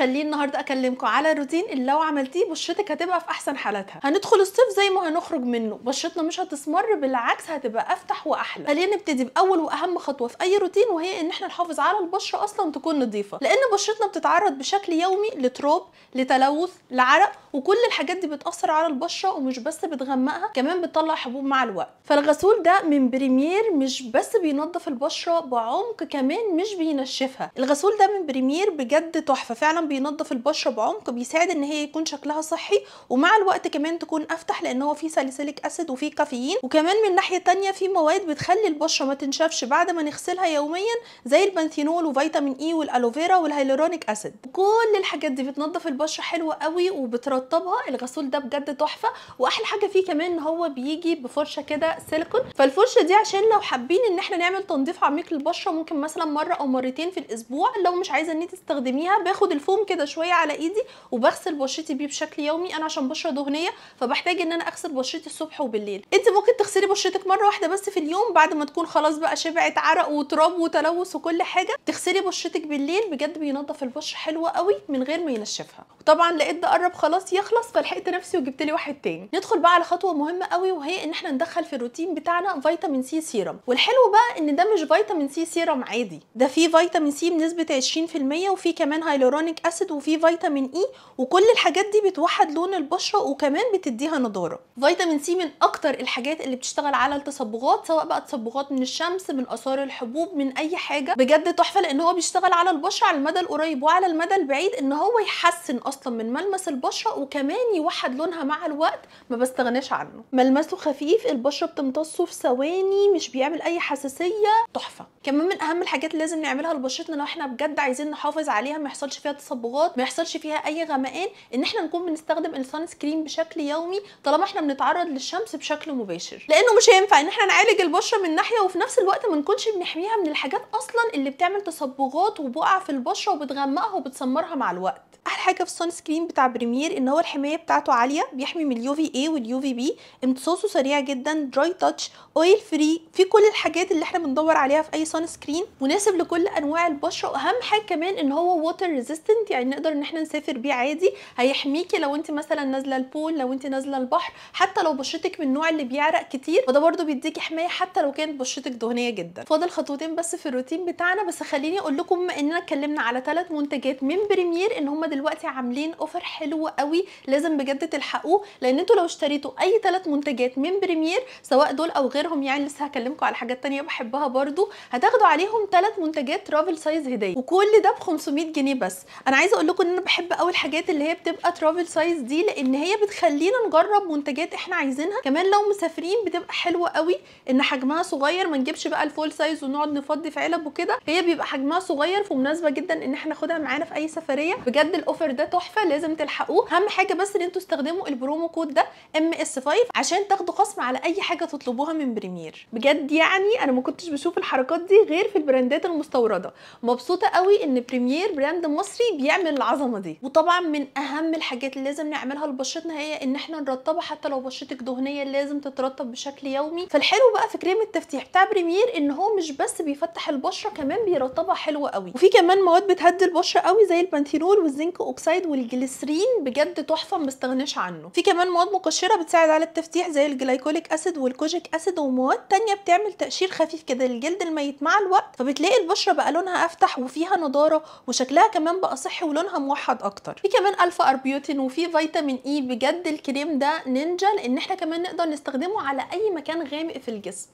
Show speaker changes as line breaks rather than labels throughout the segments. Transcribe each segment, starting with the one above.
خليني النهارده اكلمكم على روتين اللي لو عملتيه بشرتك هتبقى في احسن حالاتها هندخل الصيف زي ما هنخرج منه بشرتنا مش هتسمر بالعكس هتبقى افتح واحلى خلينا نبتدي باول واهم خطوه في اي روتين وهي ان احنا نحافظ على البشره اصلا تكون نظيفه لان بشرتنا بتتعرض بشكل يومي لتراب لتلوث لعرق وكل الحاجات دي بتاثر على البشره ومش بس بتغمقها كمان بتطلع حبوب مع الوقت فالغسول ده من بريمير مش بس بينظف البشره بعمق كمان مش بينشفها الغسول ده من بريمير بجد تحفه فعلا بينظف البشره بعمق بيساعد ان هي يكون شكلها صحي ومع الوقت كمان تكون افتح لان هو فيه ساليسيليك اسيد وفيه كافيين وكمان من ناحيه تانية في مواد بتخلي البشره ما تنشفش بعد ما نغسلها يوميا زي البنثينول وفيتامين اي e والالوفيرا والهيلورونيك اسيد كل الحاجات دي بتنظف البشره حلوه قوي وبترطبها الغسول ده بجد تحفه واحلى حاجه فيه كمان ان هو بيجي بفرشه كده سيليكون فالفرشه دي عشان لو حابين ان احنا نعمل تنظيف عميق للبشره ممكن مثلا مره او مرتين في الاسبوع لو مش عايزه ان انت تستخدميها باخد الفوم بفوم كده شويه على ايدي وبغسل بشرتي بيه بشكل يومي انا عشان بشره دهنيه فبحتاج ان انا اغسل بشرتي الصبح وبالليل انت ممكن تغسلي بشرتك مره واحده بس في اليوم بعد ما تكون خلاص بقى شبعت عرق وتراب وتلوث وكل حاجه تغسلي بشرتك بالليل بجد بينظف البشره حلوه قوي من غير ما ينشفها وطبعا لقيت ده قرب خلاص يخلص فلحقت نفسي وجبت لي واحد تاني ندخل بقى على خطوه مهمه قوي وهي ان احنا ندخل في الروتين بتاعنا فيتامين سي سيرم والحلو بقى ان ده مش فيتامين سي سيرم عادي ده فيه فيتامين سي بنسبه 20% وفيه كمان هايلورونيك اسيد وفيه فيتامين اي وكل الحاجات دي بتوحد لون البشره وكمان بتديها نضاره فيتامين سي من اكتر الحاجات اللي بتشتغل على التصبغات سواء بقى تصبغات من الشمس من اثار الحبوب من اي حاجه بجد تحفه لان هو بيشتغل على البشره على المدى القريب وعلى المدى البعيد ان هو يحسن اصلا من ملمس البشره وكمان يوحد لونها مع الوقت ما بستغناش عنه ملمسه خفيف البشره بتمتصه في ثواني مش بيعمل اي حساسيه تحفه كمان من اهم الحاجات اللي لازم نعملها لبشرتنا لو احنا بجد عايزين نحافظ عليها ما يحصلش فيها تصبغات تصبغات ما يحصلش فيها اي غمقان ان احنا نكون بنستخدم السان سكرين بشكل يومي طالما احنا بنتعرض للشمس بشكل مباشر لانه مش هينفع ان احنا نعالج البشره من ناحيه وفي نفس الوقت ما نكونش بنحميها من الحاجات اصلا اللي بتعمل تصبغات وبقع في البشره وبتغمقها وبتسمرها مع الوقت احلى حاجه في السان سكرين بتاع بريمير ان هو الحمايه بتاعته عاليه بيحمي من اليو في اي واليو في بي امتصاصه سريع جدا دراي تاتش اويل فري في كل الحاجات اللي احنا بندور عليها في اي سان سكرين مناسب لكل انواع البشره واهم حاجه كمان ان هو ووتر ريزيستنت بوينت يعني نقدر ان احنا نسافر بيه عادي هيحميكي لو انت مثلا نازله البول لو انت نازله البحر حتى لو بشرتك من النوع اللي بيعرق كتير فده برده بيديكي حمايه حتى لو كانت بشرتك دهنيه جدا فاضل خطوتين بس في الروتين بتاعنا بس خليني اقول لكم بما اننا اتكلمنا على ثلاث منتجات من بريمير ان هم دلوقتي عاملين اوفر حلو قوي لازم بجد تلحقوه لان انتوا لو اشتريتوا اي ثلاث منتجات من بريمير سواء دول او غيرهم يعني لسه هكلمكم على حاجات ثانيه بحبها برده هتاخدوا عليهم ثلاث منتجات ترافل سايز هديه وكل ده ب 500 جنيه بس انا عايزه اقول لكم ان انا بحب قوي الحاجات اللي هي بتبقى ترافل سايز دي لان هي بتخلينا نجرب منتجات احنا عايزينها كمان لو مسافرين بتبقى حلوه قوي ان حجمها صغير ما نجيبش بقى الفول سايز ونقعد نفضي في علب وكده هي بيبقى حجمها صغير فمناسبه جدا ان احنا ناخدها معانا في اي سفريه بجد الاوفر ده تحفه لازم تلحقوه اهم حاجه بس ان انتوا تستخدموا البرومو كود ده ام اس 5 عشان تاخدوا خصم على اي حاجه تطلبوها من بريمير بجد يعني انا ما كنتش بشوف الحركات دي غير في البراندات المستورده مبسوطه قوي ان بريمير براند مصري بيعمل العظمه دي وطبعا من اهم الحاجات اللي لازم نعملها لبشرتنا هي ان احنا نرطبها حتى لو بشرتك دهنيه لازم تترطب بشكل يومي فالحلو بقى في كريم التفتيح بتاع بريمير ان هو مش بس بيفتح البشره كمان بيرطبها حلو قوي وفي كمان مواد بتهدي البشره قوي زي البانثينول والزنك اوكسيد والجليسرين بجد تحفه ما عنه في كمان مواد مقشره بتساعد على التفتيح زي الجلايكوليك اسيد والكوجيك اسيد ومواد تانية بتعمل تقشير خفيف كده للجلد الميت مع الوقت فبتلاقي البشره بقى لونها افتح وفيها نضاره وشكلها كمان بقى صحي ولونها موحد اكتر في كمان الفا اربيوتين وفي فيتامين اي e بجد الكريم ده نينجا لان احنا كمان نقدر نستخدمه على اي مكان غامق في الجسم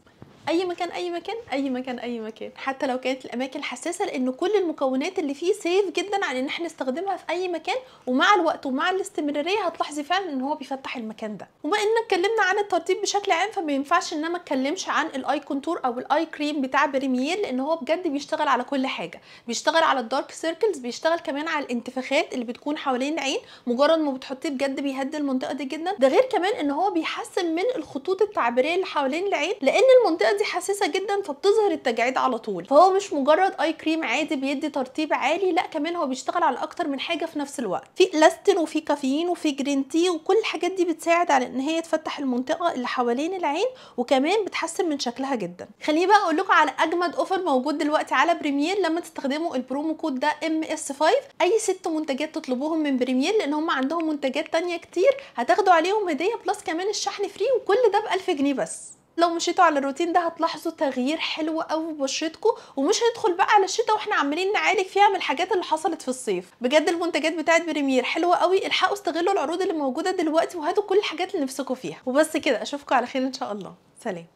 اي مكان اي مكان اي مكان اي مكان حتى لو كانت الاماكن حساسه لان كل المكونات اللي فيه سيف جدا على ان احنا نستخدمها في اي مكان ومع الوقت ومع الاستمراريه هتلاحظي فعلا ان هو بيفتح المكان ده وما ان اتكلمنا عن الترطيب بشكل عام فما ينفعش ان انا ما اتكلمش عن الاي كونتور او الاي كريم بتاع بريمير لان هو بجد بيشتغل على كل حاجه بيشتغل على الدارك سيركلز بيشتغل كمان على الانتفاخات اللي بتكون حوالين العين مجرد ما بتحطيه بجد بيهدي المنطقه دي جدا ده غير كمان ان هو بيحسن من الخطوط التعبيريه اللي حوالين العين لان المنطقه دي حساسه جدا فبتظهر التجاعيد على طول فهو مش مجرد اي كريم عادي بيدي ترطيب عالي لا كمان هو بيشتغل على اكتر من حاجه في نفس الوقت في لاستين وفي كافيين وفي جرين تي وكل الحاجات دي بتساعد على ان هي تفتح المنطقه اللي حوالين العين وكمان بتحسن من شكلها جدا خليني بقى اقول لكم على اجمد اوفر موجود دلوقتي على بريمير لما تستخدموا البرومو كود ده ام اس 5 اي ست منتجات تطلبوهم من بريمير لان هم عندهم منتجات تانية كتير هتاخدوا عليهم هديه بلس كمان الشحن فري وكل ده ب 1000 جنيه بس لو مشيتوا على الروتين ده هتلاحظوا تغيير حلو قوي بشرتكم ومش هندخل بقى على الشتاء واحنا عمالين نعالج فيها من الحاجات اللي حصلت في الصيف بجد المنتجات بتاعت بريمير حلوه قوي الحقوا استغلوا العروض اللي موجوده دلوقتي وهاتوا كل الحاجات اللي نفسكم فيها وبس كده اشوفكم على خير ان شاء الله سلام